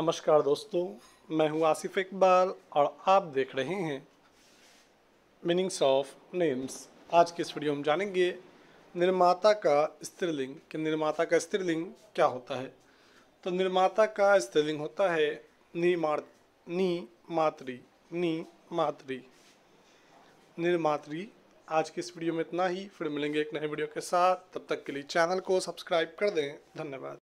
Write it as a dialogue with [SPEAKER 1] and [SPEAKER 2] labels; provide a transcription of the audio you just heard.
[SPEAKER 1] नमस्कार दोस्तों मैं हूं आसिफ इकबाल और आप देख रहे हैं मीनिंग्स ऑफ नेम्स आज के इस वीडियो में जानेंगे निर्माता का स्त्रीलिंग कि निर्माता का स्त्रीलिंग क्या होता है तो निर्माता का स्त्रीलिंग होता है नी मार नी मातरी नी मातरी निर्मातरी आज के इस वीडियो में इतना ही फिर मिलेंगे एक नए वीडियो के साथ तब तक के लिए चैनल को सब्सक्राइब कर दें धन्यवाद